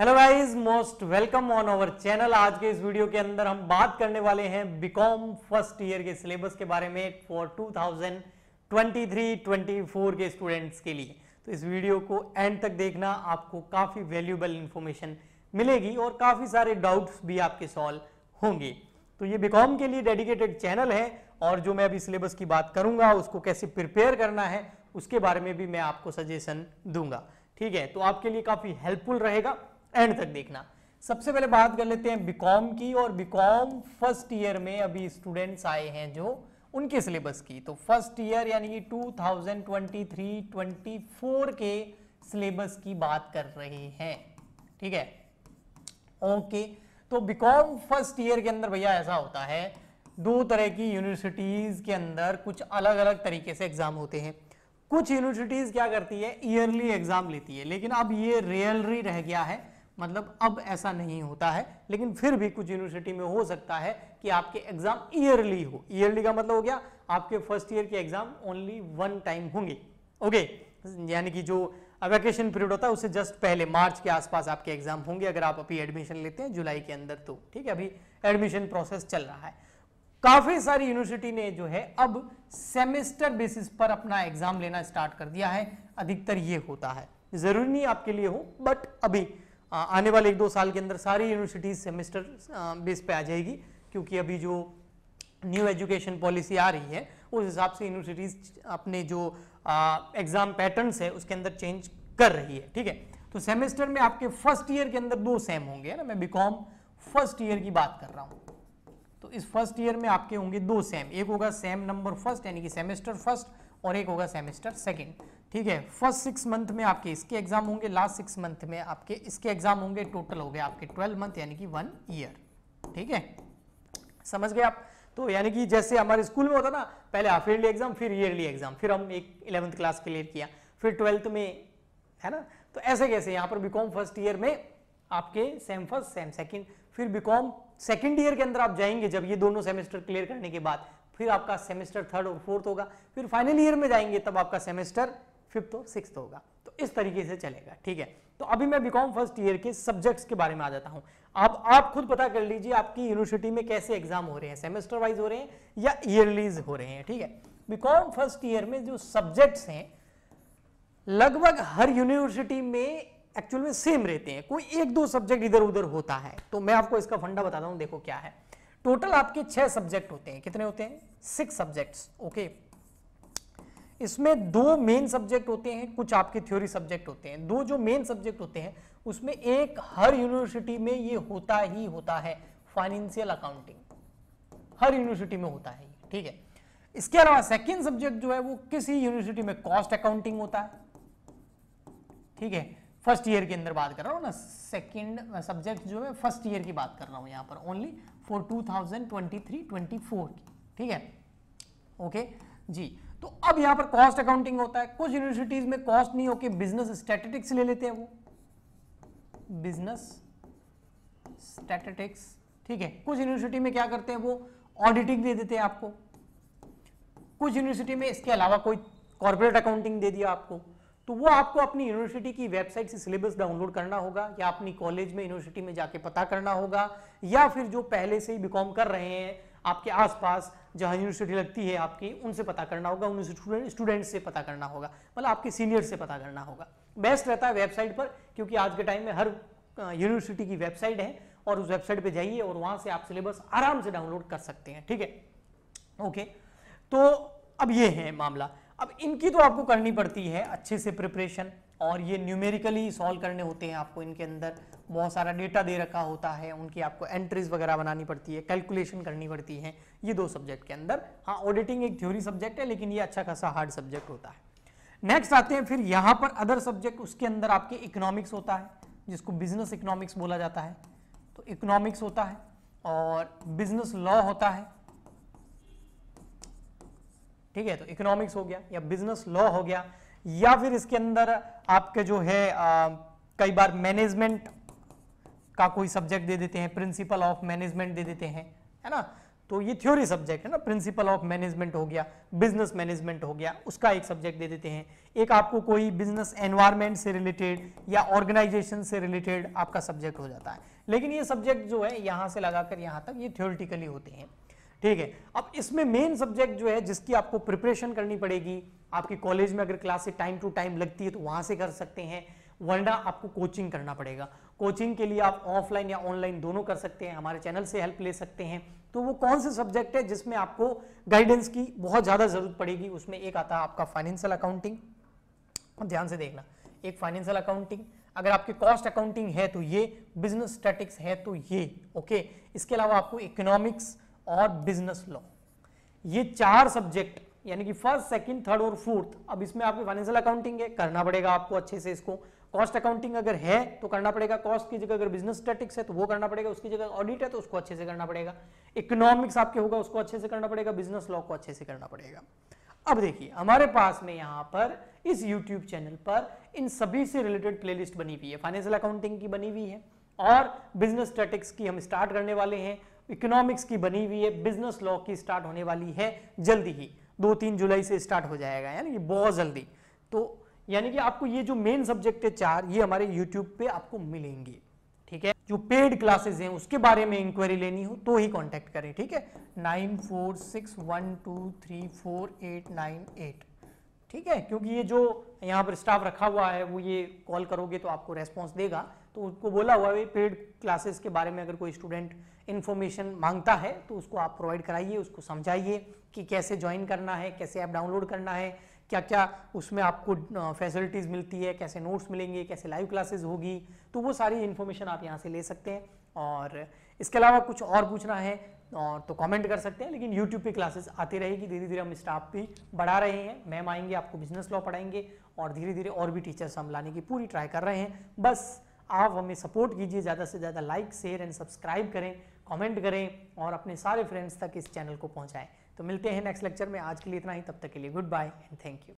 hello guys most welcome on our channel आज के इस वीडियो के अंदर हम बात करने वाले हैं बीकॉम फर्स्ट ईयर के सिलेबस के बारे में फॉर 2023-24 के स्टूडेंट्स के लिए तो इस वीडियो को एंड तक देखना आपको काफ़ी वैल्यूबल इन्फॉर्मेशन मिलेगी और काफ़ी सारे डाउट्स भी आपके सॉल्व होंगे तो ये बीकॉम के लिए डेडिकेटेड चैनल है और जो मैं अभी सिलेबस की बात करूंगा उसको कैसे प्रिपेयर करना है उसके बारे में भी मैं आपको सजेशन दूंगा ठीक है तो आपके लिए काफ़ी हेल्पफुल रहेगा एंड तक देखना सबसे पहले बात कर लेते हैं बीकॉम की और बीकॉम फर्स्ट ईयर में अभी स्टूडेंट्स आए हैं जो उनके सिलेबस की तो फर्स्ट ईयर यानी कि 2023-24 के सिलेबस की बात कर रहे हैं ठीक है ओके तो बीकॉम फर्स्ट ईयर के अंदर भैया ऐसा होता है दो तरह की यूनिवर्सिटीज़ के अंदर कुछ अलग अलग तरीके से एग्ज़ाम होते हैं कुछ यूनिवर्सिटीज़ क्या करती है ईयरली एग्ज़ाम लेती है लेकिन अब ये रियलरी रह गया है मतलब अब ऐसा नहीं होता है लेकिन फिर भी कुछ यूनिवर्सिटी में हो सकता है कि आपके एग्जाम ईयरली हो ईयरली का मतलब हो गया आपके फर्स्ट ईयर के एग्जाम ओनली वन टाइम होंगे ओके यानी कि जो वैकेशन पीरियड होता है उससे जस्ट पहले मार्च के आसपास आपके एग्जाम होंगे अगर आप अभी एडमिशन लेते हैं जुलाई के अंदर तो ठीक है अभी एडमिशन प्रोसेस चल रहा है काफी सारी यूनिवर्सिटी ने जो है अब सेमेस्टर बेसिस पर अपना एग्जाम लेना स्टार्ट कर दिया है अधिकतर ये होता है जरूरी नहीं आपके लिए हो बट अभी आने वाले एक दो साल के अंदर सारी यूनिवर्सिटीज सेमेस्टर बेस पे आ जाएगी क्योंकि अभी जो न्यू एजुकेशन पॉलिसी आ रही है उस हिसाब से यूनिवर्सिटीज अपने जो एग्ज़ाम पैटर्न्स है उसके अंदर चेंज कर रही है ठीक है तो सेमेस्टर में आपके फर्स्ट ईयर के अंदर दो सेम होंगे ना मैं बीकॉम फर्स्ट ईयर की बात कर रहा हूँ तो इस फर्स्ट ईयर में आपके होंगे दो सेम एक होगा सेम नंबर फर्स्ट यानी कि सेमेस्टर फर्स्ट और एक होगा सेमेस्टर सेकेंड ठीक है फर्स्ट सिक्स मंथ में आपके इसके एग्जाम होंगे लास्ट सिक्स मंथ में आपके इसके एग्जाम होंगे टोटल हो गए आपके ट्वेल्व मंथ यानी कि वन ईयर ठीक है समझ गए आप तो यानी कि जैसे हमारे स्कूल में होता ना पहले हाफ ईयरली एग्जाम फिर ईयरली एग्जाम फिर हम एक इलेवंथ क्लास क्लियर किया फिर ट्वेल्थ में है ना तो ऐसे कैसे यहाँ पर बीकॉम फर्स्ट ईयर में आपके सेम फर्स्ट सेम सेकंड फिर बीकॉम सेकंड ईयर के अंदर आप जाएंगे जब ये दोनों सेमेस्टर क्लियर करने के बाद फिर आपका सेमेस्टर थर्ड और फोर्थ होगा फिर फाइनल ईयर में जाएंगे तब आपका सेमेस्टर फिफ्थ और सिक्स होगा तो इस तरीके से चलेगा ठीक है तो अभी मैं बीकॉम फर्स्ट ईयर के सब्जेक्ट्स के बारे में आ जाता हूं अब आप खुद पता कर लीजिए आपकी यूनिवर्सिटी में कैसे एग्जाम हो रहे हैं सेमेस्टर वाइज हो रहे हैं या ईयरलीज हो रहे हैं ठीक है बीकॉम फर्स्ट ईयर में जो सब्जेक्ट्स हैं लगभग हर यूनिवर्सिटी में एक्चुअल में सेम रहते हैं कोई एक दो सब्जेक्ट इधर उधर होता है तो मैं आपको इसका फंडा बताता हूँ देखो क्या है टोटल आपके छह सब्जेक्ट होते हैं कितने होते हैं सिक्स सब्जेक्ट्स ओके इसमें दो मेन सब्जेक्ट होते हैं कुछ आपके थ्योरी सब्जेक्ट होते हैं दो जो मेन सब्जेक्ट होते हैं उसमें एक हर यूनिवर्सिटी में ये होता ही होता है फाइनेंशियल अकाउंटिंग हर यूनिवर्सिटी में होता है ठीक है इसके अलावा सेकेंड सब्जेक्ट जो है वो किसी यूनिवर्सिटी में कॉस्ट अकाउंटिंग होता है ठीक है फर्स्ट ईयर के अंदर बात कर रहा हूं ना सेकेंड सब्जेक्ट जो है फर्स्ट ईयर की बात कर रहा हूं यहां पर ओनली फॉर 2023-24 की ठीक है ओके जी तो अब यहां पर कॉस्ट अकाउंटिंग होता है कुछ यूनिवर्सिटीज में कॉस्ट नहीं होके बिजनेस स्टैटिटिक्स ले लेते हैं वो बिजनेस स्टैटिटिक्स ठीक है कुछ यूनिवर्सिटी में क्या करते हैं वो ऑडिटिंग दे देते हैं आपको कुछ यूनिवर्सिटी में इसके अलावा कोई कॉर्पोरेट अकाउंटिंग दे दिया आपको तो वो आपको अपनी यूनिवर्सिटी की वेबसाइट से सिलेबस डाउनलोड करना होगा या अपनी कॉलेज में यूनिवर्सिटी में जाके पता करना होगा या फिर जो पहले से ही बीकॉम कर रहे हैं आपके आसपास जहाँ यूनिवर्सिटी लगती है आपकी उनसे पता करना होगा उन स्टूडेंट से पता करना होगा मतलब आपके सीनियर से पता करना होगा बेस्ट रहता है वेबसाइट पर क्योंकि आज के टाइम में हर यूनिवर्सिटी की वेबसाइट है और उस वेबसाइट पर जाइए और वहाँ से आप सिलेबस आराम से डाउनलोड कर सकते हैं ठीक है ओके तो अब ये है मामला अब इनकी तो आपको करनी पड़ती है अच्छे से प्रिपरेशन और ये न्यूमेरिकली सॉल्व करने होते हैं आपको इनके अंदर बहुत सारा डेटा दे रखा होता है उनकी आपको एंट्रीज वगैरह बनानी पड़ती है कैलकुलेशन करनी पड़ती है ये दो सब्जेक्ट के अंदर हाँ ऑडिटिंग एक थ्योरी सब्जेक्ट है लेकिन ये अच्छा खासा हार्ड सब्जेक्ट होता है नेक्स्ट आते हैं फिर यहाँ पर अदर सब्जेक्ट उसके अंदर आपके इकोनॉमिक्स होता है जिसको बिजनेस इकोनॉमिक्स बोला जाता है तो इकोनॉमिक्स होता है और बिजनेस लॉ होता है ठीक है तो इकोनॉमिक्स हो गया या बिजनेस लॉ हो गया या फिर इसके अंदर आपके जो है आ, कई बार मैनेजमेंट का कोई सब्जेक्ट दे देते हैं प्रिंसिपल ऑफ मैनेजमेंट दे देते हैं है ना तो ये थ्योरी सब्जेक्ट है ना प्रिंसिपल ऑफ मैनेजमेंट हो गया बिजनेस मैनेजमेंट हो गया उसका एक सब्जेक्ट दे देते हैं एक आपको कोई बिजनेस एनवायरमेंट से रिलेटेड या ऑर्गेनाइजेशन से रिलेटेड आपका सब्जेक्ट हो जाता है लेकिन ये सब्जेक्ट जो है यहाँ से लगाकर यहाँ तक ये थ्योरिटिकली होते हैं ठीक है अब इसमें मेन सब्जेक्ट जो है जिसकी आपको प्रिपरेशन करनी पड़ेगी आपके कॉलेज में अगर क्लासेस टाइम टू टाइम लगती है तो वहां से कर सकते हैं वरना आपको कोचिंग करना पड़ेगा कोचिंग के लिए आप ऑफलाइन या ऑनलाइन दोनों कर सकते हैं हमारे चैनल से हेल्प ले सकते हैं तो वो कौन से सब्जेक्ट है जिसमें आपको गाइडेंस की बहुत ज़्यादा ज़रूरत पड़ेगी उसमें एक आता है आपका फाइनेंशियल अकाउंटिंग ध्यान से देखना एक फाइनेंशियल अकाउंटिंग अगर आपके कॉस्ट अकाउंटिंग है तो ये बिजनेस स्टेटिक्स है तो ये ओके इसके अलावा आपको इकोनॉमिक्स और बिजनेस लॉ ये चार सब्जेक्ट यानी कि फर्स्ट सेकंड थर्ड और फोर्थ अब इसमें आपके फाइनेंशियल अकाउंटिंग है करना पड़ेगा आपको अच्छे से इसको कॉस्ट अकाउंटिंग अगर है तो करना पड़ेगा कॉस्ट की जगह अगर बिजनेस स्टेटिक्स है तो वो करना पड़ेगा उसकी जगह ऑडिट है तो उसको अच्छे से करना पड़ेगा इकोनॉमिक्स आपके होगा उसको अच्छे से करना पड़ेगा बिजनेस लॉ को अच्छे से करना पड़ेगा अब देखिए हमारे पास में यहां पर इस यूट्यूब चैनल पर इन सभी से रिलेटेड प्लेलिस्ट बनी हुई है फाइनेंशियल अकाउंटिंग की बनी हुई है और बिजनेस स्टेटिक्स की हम स्टार्ट करने वाले हैं इकोनॉमिक्स की बनी हुई है बिजनेस लॉ की स्टार्ट होने वाली है जल्दी ही दो तीन जुलाई से स्टार्ट हो जाएगा यानी कि बहुत जल्दी तो यानी कि आपको ये जो मेन सब्जेक्ट है चार ये हमारे यूट्यूब पे आपको मिलेंगे ठीक है जो पेड क्लासेस हैं उसके बारे में इंक्वायरी लेनी हो तो ही कांटेक्ट करें ठीक है nine four six one two three four eight nine eight ठीक है क्योंकि ये जो यहाँ पर स्टाफ रखा हुआ है वो ये कॉल करोगे तो आपको रेस्पॉन्स देगा तो उसको बोला हुआ है पेड क्लासेस के बारे में अगर कोई स्टूडेंट इन्फॉर्मेशन मांगता है तो उसको आप प्रोवाइड कराइए उसको समझाइए कि कैसे ज्वाइन करना है कैसे ऐप डाउनलोड करना है क्या क्या उसमें आपको फैसिलिटीज़ मिलती है कैसे नोट्स मिलेंगे कैसे लाइव क्लासेस होगी तो वो सारी इन्फॉर्मेशन आप यहाँ से ले सकते हैं और इसके अलावा कुछ और पूछना है और तो कमेंट कर सकते हैं लेकिन यूट्यूब पे क्लासेस आती रहेगी धीरे धीरे हम स्टाफ भी बढ़ा रहे हैं मैम आएंगे आपको बिजनेस लॉ पढ़ाएंगे और धीरे धीरे और भी टीचर्स हम लाने की पूरी ट्राई कर रहे हैं बस आप हमें सपोर्ट कीजिए ज़्यादा से ज़्यादा लाइक शेयर एंड सब्सक्राइब करें कमेंट करें और अपने सारे फ्रेंड्स तक इस चैनल को पहुँचाएँ तो मिलते हैं नेक्स्ट लेक्चर में आज के लिए इतना ही तब तक के लिए goodbye and thank you